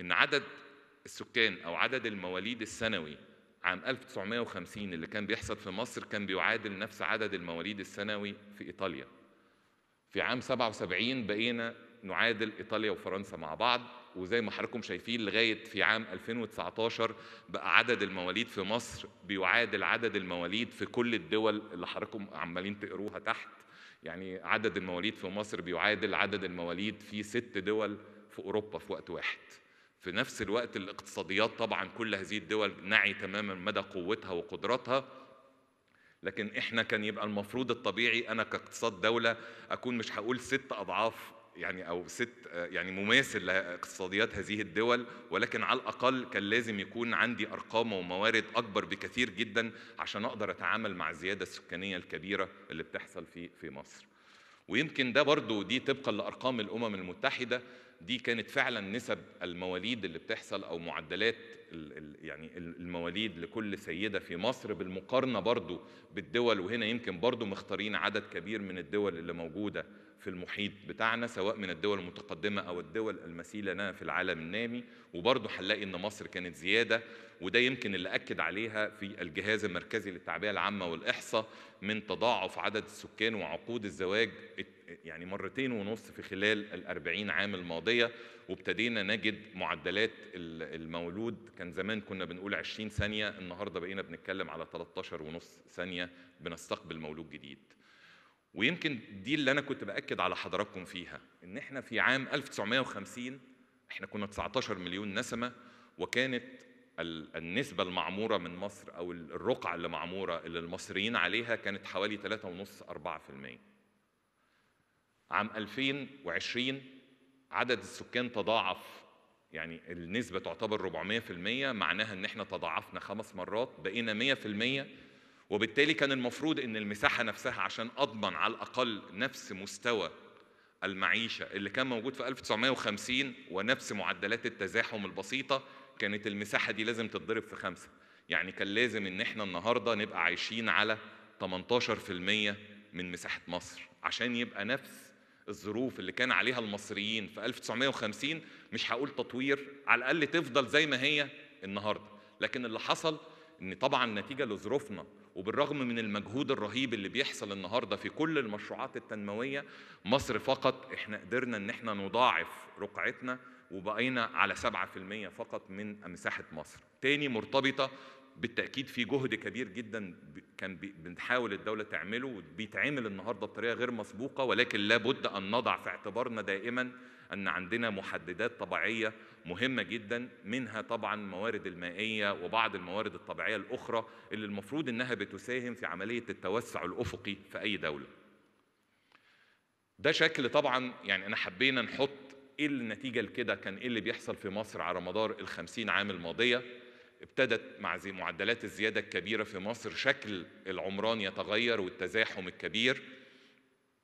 ان عدد السكان او عدد المواليد السنوي عام 1950 اللي كان بيحصل في مصر كان بيعادل نفس عدد المواليد السنوي في ايطاليا في عام 77 بقينا نعادل ايطاليا وفرنسا مع بعض وزي ما حضراتكم شايفين لغايه في عام 2019 بقى عدد المواليد في مصر بيعادل عدد المواليد في كل الدول اللي حضراتكم عمالين تقروها تحت يعني عدد المواليد في مصر بيعادل عدد المواليد في ست دول في اوروبا في وقت واحد في نفس الوقت الاقتصاديات طبعا كل هذه الدول نعي تماما مدى قوتها وقدراتها لكن احنا كان يبقى المفروض الطبيعي انا كاقتصاد دوله اكون مش هقول ست اضعاف يعني او ست يعني مماثل لاقتصاديات هذه الدول ولكن على الاقل كان لازم يكون عندي ارقام وموارد اكبر بكثير جدا عشان اقدر اتعامل مع الزياده السكانيه الكبيره اللي بتحصل في في مصر. ويمكن ده برضو دي طبقا لأرقام الأمم المتحدة دي كانت فعلا نسب المواليد اللي بتحصل أو معدلات يعني المواليد لكل سيدة في مصر بالمقارنة برضو بالدول وهنا يمكن برضو مختارين عدد كبير من الدول اللي موجودة في المحيط بتاعنا سواء من الدول المتقدمة أو الدول المثيلة لنا في العالم النامي وبرضه هنلاقي إن مصر كانت زيادة وده يمكن اللي أكد عليها في الجهاز المركزي للتعبئة العامة والإحصاء من تضاعف عدد السكان وعقود الزواج يعني مرتين ونص في خلال الأربعين عام الماضية وابتدينا نجد معدلات المولود كان زمان كنا بنقول 20 ثانية النهاردة بقينا بنتكلم على 13 ونص ثانية بنستقبل مولود جديد ويمكن دي اللي انا كنت باكد على حضراتكم فيها ان احنا في عام 1950 احنا كنا 19 مليون نسمه وكانت النسبة المعمورة من مصر أو الرقعة اللي معمورة اللي المصريين عليها كانت حوالي 3.5 4% عام 2020 عدد السكان تضاعف يعني النسبة تعتبر 400% معناها إن إحنا تضاعفنا خمس مرات بقينا 100% وبالتالي كان المفروض ان المساحه نفسها عشان اضمن على الاقل نفس مستوى المعيشه اللي كان موجود في 1950 ونفس معدلات التزاحم البسيطه كانت المساحه دي لازم تتضرب في خمسه يعني كان لازم ان احنا النهارده نبقى عايشين على 18% من مساحه مصر عشان يبقى نفس الظروف اللي كان عليها المصريين في 1950 مش هقول تطوير على الاقل تفضل زي ما هي النهارده لكن اللي حصل ان طبعا نتيجه لظروفنا وبالرغم من المجهود الرهيب اللي بيحصل النهارده في كل المشروعات التنمويه مصر فقط احنا قدرنا ان احنا نضاعف رقعتنا وبقينا على 7% فقط من مساحه مصر. تاني مرتبطه بالتاكيد في جهد كبير جدا كان بنحاول الدوله تعمله وبيتعمل النهارده بطريقه غير مسبوقه ولكن لابد ان نضع في اعتبارنا دائما ان عندنا محددات طبيعيه مهمه جدا منها طبعا الموارد المائيه وبعض الموارد الطبيعيه الاخرى اللي المفروض انها بتساهم في عمليه التوسع الافقي في اي دوله. ده شكل طبعا يعني انا حبينا نحط ايه النتيجه لكده كان ايه اللي بيحصل في مصر على مدار ال 50 عام الماضيه ابتدت مع زي معدلات الزيادة الكبيرة في مصر شكل العمران يتغير والتزاحم الكبير